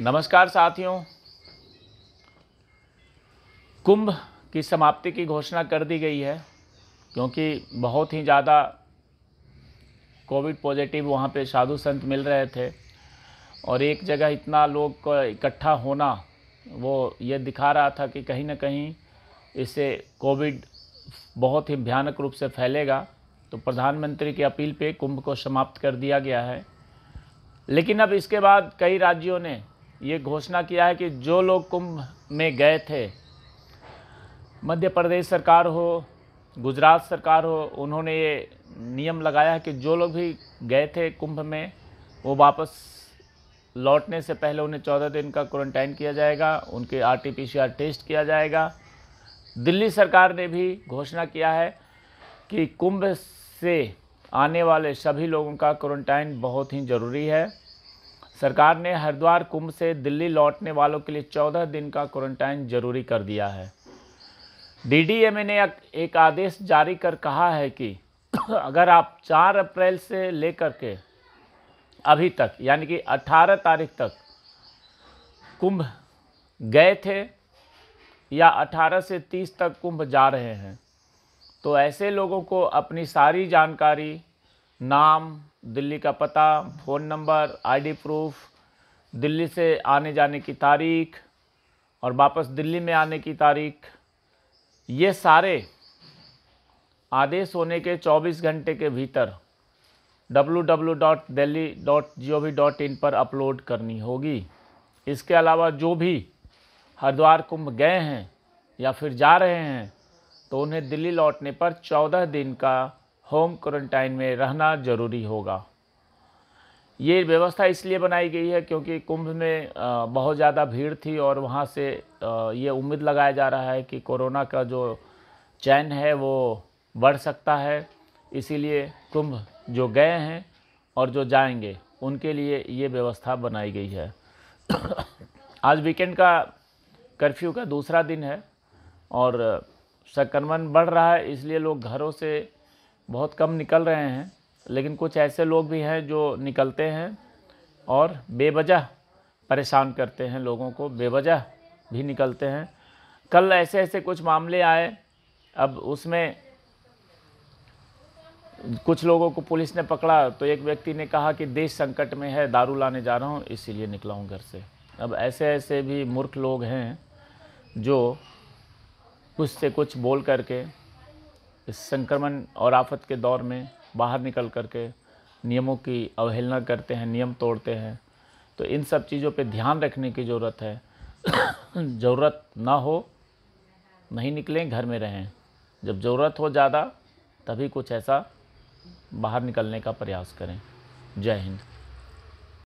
नमस्कार साथियों कुंभ की समाप्ति की घोषणा कर दी गई है क्योंकि बहुत ही ज़्यादा कोविड पॉजिटिव वहाँ पे साधु संत मिल रहे थे और एक जगह इतना लोग इकट्ठा होना वो ये दिखा रहा था कि कहीं ना कहीं इससे कोविड बहुत ही भयानक रूप से फैलेगा तो प्रधानमंत्री की अपील पे कुंभ को समाप्त कर दिया गया है लेकिन अब इसके बाद कई राज्यों ने ये घोषणा किया है कि जो लोग कुंभ में गए थे मध्य प्रदेश सरकार हो गुजरात सरकार हो उन्होंने ये नियम लगाया है कि जो लोग भी गए थे कुंभ में वो वापस लौटने से पहले उन्हें चौदह दिन का क्वारंटाइन किया जाएगा उनके आर टी टेस्ट किया जाएगा दिल्ली सरकार ने भी घोषणा किया है कि कुंभ से आने वाले सभी लोगों का क्वारंटाइन बहुत ही ज़रूरी है सरकार ने हरिद्वार कुंभ से दिल्ली लौटने वालों के लिए चौदह दिन का क्वारंटाइन जरूरी कर दिया है डीडीएमए ने एक आदेश जारी कर कहा है कि अगर आप 4 अप्रैल से लेकर के अभी तक यानी कि 18 तारीख तक कुंभ गए थे या 18 से 30 तक कुंभ जा रहे हैं तो ऐसे लोगों को अपनी सारी जानकारी नाम दिल्ली का पता phone number ID proof Delhi से आने जाने की तारीख और वापस दिल्ली में आने की तारीख ये सारे आदेश होने के 24 घंटे के भीतर www.delhi.gov.in पर अपलोड करनी होगी इसके अलावा जो भी हरिद्वार कुंभ गए हैं या फिर जा रहे हैं तो उन्हें दिल्ली लौटने पर 14 दिन का होम क्वारंटाइन में रहना ज़रूरी होगा ये व्यवस्था इसलिए बनाई गई है क्योंकि कुंभ में बहुत ज़्यादा भीड़ थी और वहाँ से ये उम्मीद लगाया जा रहा है कि कोरोना का जो चैन है वो बढ़ सकता है इसीलिए कुंभ जो गए हैं और जो जाएंगे उनके लिए ये व्यवस्था बनाई गई है आज वीकेंड का कर्फ्यू का दूसरा दिन है और संक्रमण बढ़ रहा है इसलिए लोग घरों से बहुत कम निकल रहे हैं लेकिन कुछ ऐसे लोग भी हैं जो निकलते हैं और बेवजह परेशान करते हैं लोगों को बेवजह भी निकलते हैं कल ऐसे ऐसे कुछ मामले आए अब उसमें कुछ लोगों को पुलिस ने पकड़ा तो एक व्यक्ति ने कहा कि देश संकट में है दारू लाने जा रहा हूँ इसीलिए निकला हूँ घर से अब ऐसे ऐसे भी मूर्ख लोग हैं जो कुछ से कुछ बोल करके इस संक्रमण और आफत के दौर में बाहर निकल कर के नियमों की अवहेलना करते हैं नियम तोड़ते हैं तो इन सब चीज़ों पे ध्यान रखने की ज़रूरत है ज़रूरत ना हो नहीं निकलें घर में रहें जब ज़रूरत हो ज़्यादा तभी कुछ ऐसा बाहर निकलने का प्रयास करें जय हिंद